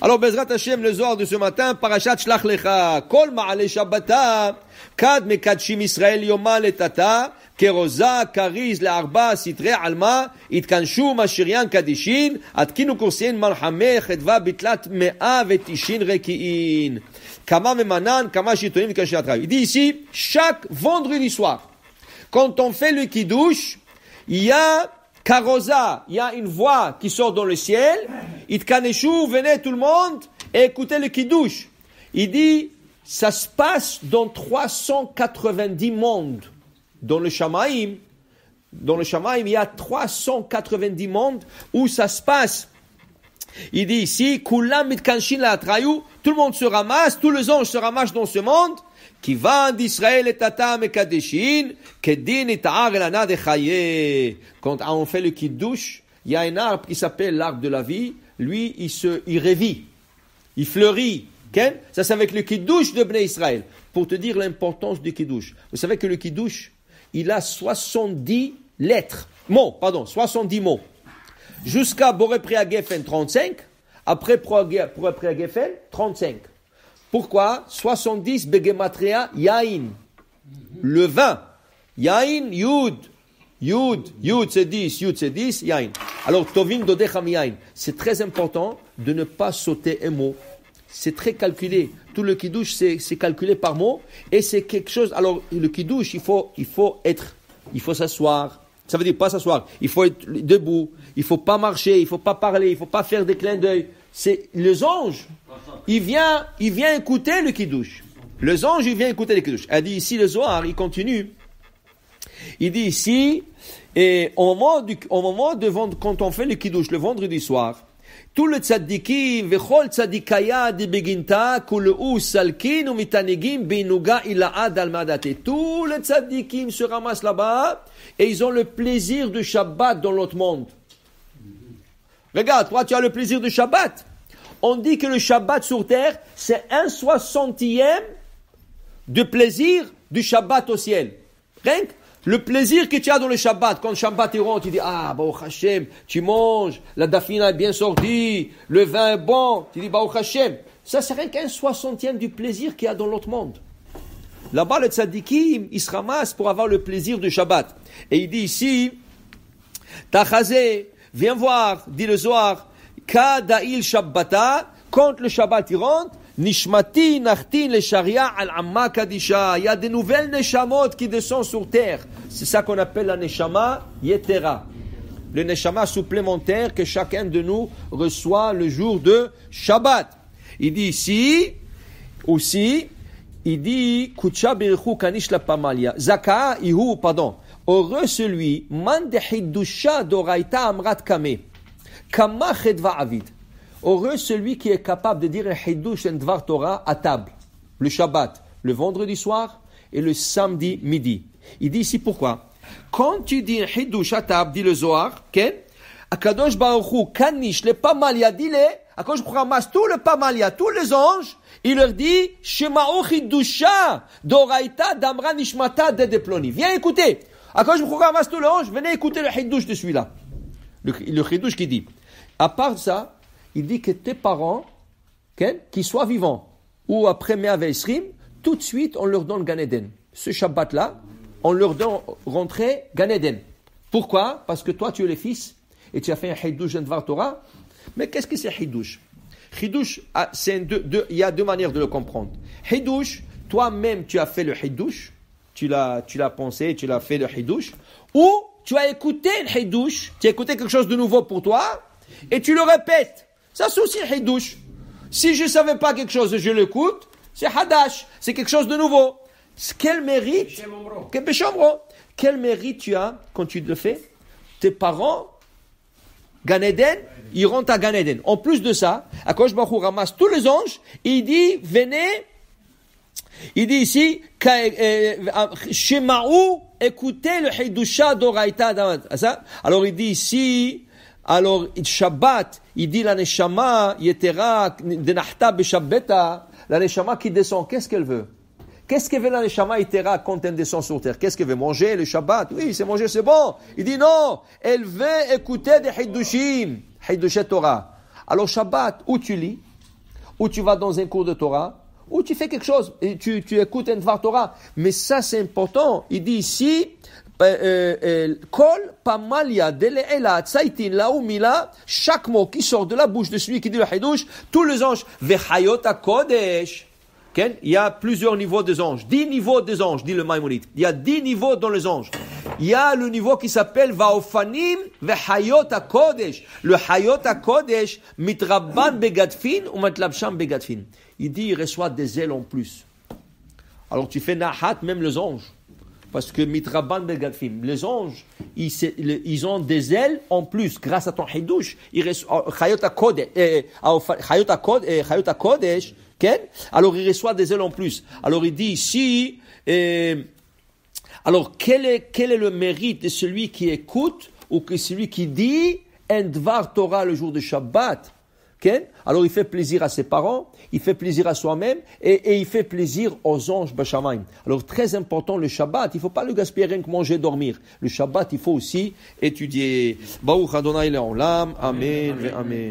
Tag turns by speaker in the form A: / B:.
A: Alors, Bezrat Hashem, le Zohar de ce matin, Parashat Shlach Lecha, Kol Ma'ale Shabbata, Kad Mekadshim Israël Yoma Letata, כרוזה, כריז, לארבע, סתרי עלמא, התכנסו משריין Kursien, התקינו כורסיין Bitlat, Me'a, Vetishin, Reki'in. Kama רקיעין. כמה ממנן, כמה שיטויים Il dit ici, chaque vendredi soir, quand on fait le kiddush, il y a Carosa, il y a une voix qui sort dans le ciel. Itkaneshu, venez tout le monde et écoutez le kiddush. Il dit, ça se passe dans 390 mondes. Dans le dans le Shamaïm, il y a 390 mondes où ça se passe il dit ici, la tout le monde se ramasse, tous les anges se ramassent dans ce monde, qui va d'Israël et kedin Quand on fait le kiddush, il y a un arbre qui s'appelle l'arbre de la vie, lui, il se, il révit, il fleurit, Ça, c'est avec le kiddush de Bnei Israël. Pour te dire l'importance du kiddush. Vous savez que le kiddush, il a 70 lettres, mots, pardon, 70 mots jusqu'à Boré Geffen 35, après Boré Geffen 35. Pourquoi 70 Begematria Yain. Le 20. Yain, Yud. Yud, Yud c'est 10, Yud c'est 10, Yain. Alors, Tovin Dodecham Yain. C'est très important de ne pas sauter un mot. C'est très calculé. Tout le kiddush, c'est calculé par mot. Et c'est quelque chose. Alors, le kiddush, il faut, il faut être. Il faut s'asseoir. Ça veut dire pas s'asseoir. Il faut être debout il faut pas marcher, il faut pas parler, il faut pas faire des clins d'œil. C'est les anges. Il vient, il vient écouter le kiddush. Les anges, il vient écouter le kiddush. Elle dit ici le soir, il continue. Il dit ici, et au moment au moment de vendre, quand on fait le kiddush le vendredi soir, tout le tzaddikim, vechol tzaddikaya beginta, salkin almadate. Tous les tzaddikim se ramasse là-bas et ils ont le plaisir du Shabbat dans l'autre monde. Regarde, toi, tu as le plaisir du Shabbat. On dit que le Shabbat sur terre, c'est un soixantième du plaisir du Shabbat au ciel. Rien que le plaisir que tu as dans le Shabbat, quand le Shabbat est rond, tu dis, ah, bah, Hashem, tu manges, la dafina est bien sortie, le vin est bon, tu dis, bah, Hashem. Ça, c'est rien qu'un soixantième du plaisir qu'il y a dans l'autre monde. Là-bas, le tzadikim, il se ramasse pour avoir le plaisir du Shabbat. Et il dit ici, Tachazé, Viens voir, dit le Zohar, quand le Shabbat y rentre, le Sharia al Il y a des nouvelles Neshamot qui descendent sur terre. C'est ça qu'on appelle la Neshama Yetera. Le Neshama supplémentaire que chacun de nous reçoit le jour de Shabbat. Il dit ici, aussi, il dit Kucha Pamalia. Zaka Ihu, pardon heureux celui, amrat kame, kama avid. Heureux celui qui est capable de dire Hidush en Dvar Torah à table, le Shabbat, le vendredi soir et le samedi midi. Il dit ici pourquoi. Quand tu dis Hidush à table, dit le Zohar, ken, Akadosh Baruch Kanish, le Pamalia, yadile, le, Akadosh tout le Pamalia, tous les anges, il leur dit Shemao Hidusha, Doraita, Damra Nishmata, deploni. Viens écouter. Akash je ramasse venez écouter le chidouche de celui-là. Le, le qui dit. À part ça, il dit que tes parents, qu'ils soient vivants ou après Me'aveh tout de suite on leur donne Ganeden. Ce Shabbat-là, on leur donne rentrer Ganeden. Pourquoi Parce que toi tu es le fils et tu as fait un chidouche en Dvar Mais qu'est-ce que c'est ah, Un chidouche, il y a deux manières de le comprendre. Chidouche, toi-même tu as fait le chidouche tu l'as, tu l'as pensé, tu l'as fait de hidouche, ou tu as écouté le hidouche, tu as écouté quelque chose de nouveau pour toi, et tu le répètes. Ça, c'est aussi le hidouche. Si je ne savais pas quelque chose je l'écoute, c'est hadash, c'est quelque chose de nouveau. Quel mérite, quel mérite tu as quand tu le fais Tes parents, Ganeden, ils rentrent à Ganeden. En plus de ça, Akosh ramasse tous les anges il dit, venez, il dit ici, euh, euh, ah, Shemaou, écoutez le Hidusha d'Oraïta ah, Alors il dit ici, alors Shabbat, il dit la Neshama, Yetera, Denachta, Beshabbeta, la Neshama qui descend, qu'est-ce qu'elle veut Qu'est-ce que veut la Neshama yetera quand elle descend sur terre Qu'est-ce qu'elle veut manger le Shabbat Oui, c'est manger, c'est bon. Il dit non, elle veut écouter des Hiddushim, Hiddushet Torah. Alors Shabbat, où tu lis, où tu vas dans un cours de Torah, ou tu fais quelque chose, et tu, tu écoutes un Dvar Torah. Mais ça, c'est important. Il dit ici, euh, euh, euh, Kol pamalia chaque mot qui sort de la bouche de celui qui dit le Hidush, tous les anges, Vechayot Kodesh. Il y a plusieurs niveaux des anges. Dix niveaux des anges, dit le Maïmonide. Il y a dix niveaux dans les anges. Il y a le niveau qui s'appelle Vaofanim veHayot Kodesh. Le Hayot Kodesh, Begadfin ou Matlabsham Begadfin. Il dit, il reçoit des ailes en plus. Alors tu fais Nahat, même les anges. Parce que Mitraban Begadfin, les anges, ils, ont des ailes en plus. Grâce à ton Hiddush, ils reçoivent euh, Hayot euh, euh, Kodesh. Alors il reçoit des ailes en plus. Alors il dit ici, euh, alors quel est, quel est le mérite de celui qui écoute ou que celui qui dit Endvar Torah le jour de Shabbat Alors il fait plaisir à ses parents, il fait plaisir à soi-même et, et, il fait plaisir aux anges Bachamayim. Alors très important le Shabbat, il faut pas le gaspiller rien que manger dormir. Le Shabbat, il faut aussi étudier. Baruch Adonai L'âme, Amen, Amen.